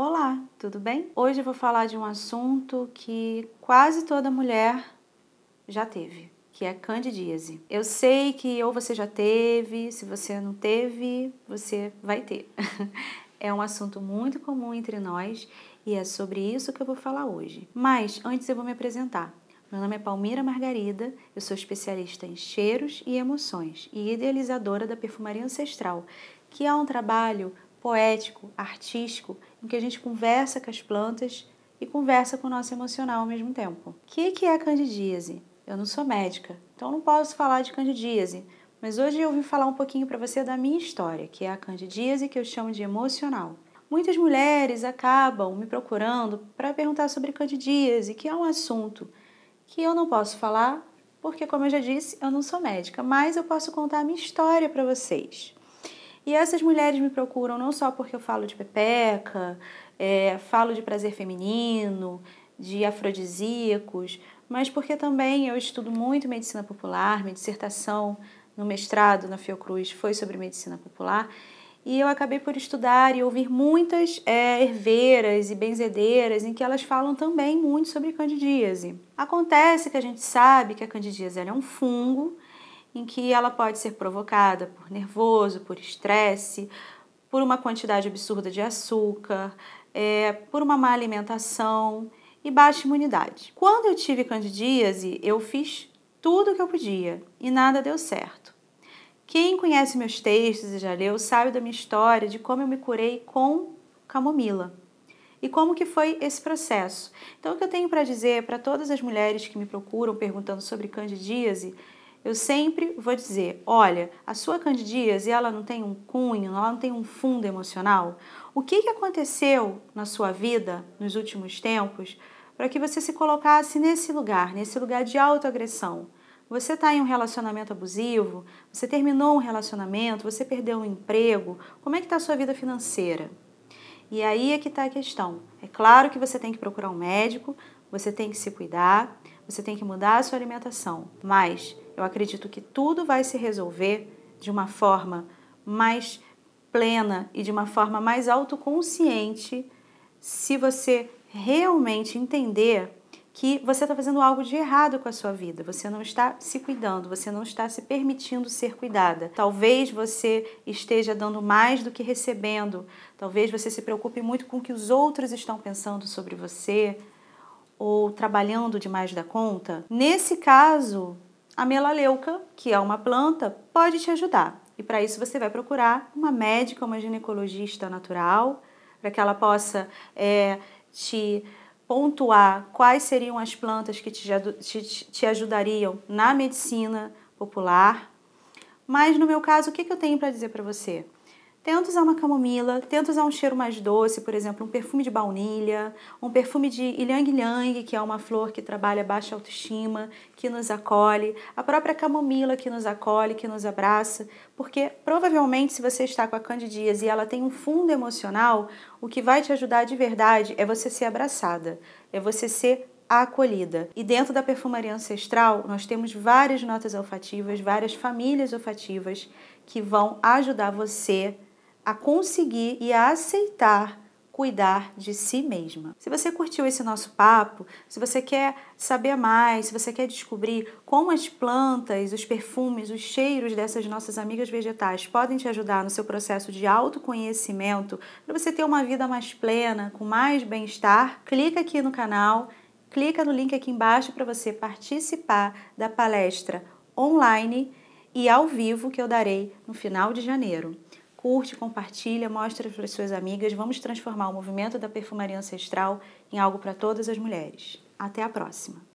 Olá, tudo bem? Hoje eu vou falar de um assunto que quase toda mulher já teve, que é candidíase. Eu sei que ou você já teve, se você não teve, você vai ter. É um assunto muito comum entre nós e é sobre isso que eu vou falar hoje. Mas antes eu vou me apresentar. Meu nome é Palmira Margarida, eu sou especialista em cheiros e emoções e idealizadora da perfumaria ancestral, que é um trabalho poético, artístico no que a gente conversa com as plantas e conversa com o nosso emocional ao mesmo tempo. O que, que é candidíase? Eu não sou médica, então não posso falar de candidíase, mas hoje eu vim falar um pouquinho para você da minha história, que é a candidíase que eu chamo de emocional. Muitas mulheres acabam me procurando para perguntar sobre candidíase, que é um assunto que eu não posso falar, porque, como eu já disse, eu não sou médica, mas eu posso contar a minha história para vocês. E essas mulheres me procuram não só porque eu falo de pepeca, é, falo de prazer feminino, de afrodisíacos, mas porque também eu estudo muito medicina popular, minha dissertação no mestrado na Fiocruz foi sobre medicina popular, e eu acabei por estudar e ouvir muitas é, herveiras e benzedeiras em que elas falam também muito sobre candidíase. Acontece que a gente sabe que a candidíase é um fungo, em que ela pode ser provocada por nervoso, por estresse, por uma quantidade absurda de açúcar, é, por uma má alimentação e baixa imunidade. Quando eu tive candidíase, eu fiz tudo o que eu podia e nada deu certo. Quem conhece meus textos e já leu sabe da minha história de como eu me curei com camomila e como que foi esse processo. Então o que eu tenho para dizer para todas as mulheres que me procuram perguntando sobre candidíase eu sempre vou dizer: olha, a sua candidíase ela não tem um cunho, ela não tem um fundo emocional. O que, que aconteceu na sua vida nos últimos tempos para que você se colocasse nesse lugar, nesse lugar de autoagressão? Você está em um relacionamento abusivo? Você terminou um relacionamento? Você perdeu um emprego? Como é que está a sua vida financeira? E aí é que está a questão. É claro que você tem que procurar um médico, você tem que se cuidar, você tem que mudar a sua alimentação. Mas eu acredito que tudo vai se resolver de uma forma mais plena e de uma forma mais autoconsciente se você realmente entender que você está fazendo algo de errado com a sua vida, você não está se cuidando, você não está se permitindo ser cuidada. Talvez você esteja dando mais do que recebendo, talvez você se preocupe muito com o que os outros estão pensando sobre você, ou trabalhando demais da conta, nesse caso, a melaleuca, que é uma planta, pode te ajudar. E para isso você vai procurar uma médica, uma ginecologista natural, para que ela possa é, te pontuar quais seriam as plantas que te, te, te ajudariam na medicina popular. Mas no meu caso, o que, que eu tenho para dizer para você? Tenta usar uma camomila, tenta usar um cheiro mais doce, por exemplo, um perfume de baunilha, um perfume de ilang ilang, que é uma flor que trabalha baixa autoestima, que nos acolhe, a própria camomila que nos acolhe, que nos abraça, porque provavelmente se você está com a candidíase e ela tem um fundo emocional, o que vai te ajudar de verdade é você ser abraçada, é você ser acolhida. E dentro da perfumaria ancestral, nós temos várias notas olfativas, várias famílias olfativas que vão ajudar você a conseguir e a aceitar cuidar de si mesma. Se você curtiu esse nosso papo, se você quer saber mais, se você quer descobrir como as plantas, os perfumes, os cheiros dessas nossas amigas vegetais podem te ajudar no seu processo de autoconhecimento, para você ter uma vida mais plena, com mais bem-estar, clica aqui no canal, clica no link aqui embaixo para você participar da palestra online e ao vivo que eu darei no final de janeiro. Curte, compartilha, mostra para suas amigas. Vamos transformar o movimento da perfumaria ancestral em algo para todas as mulheres. Até a próxima!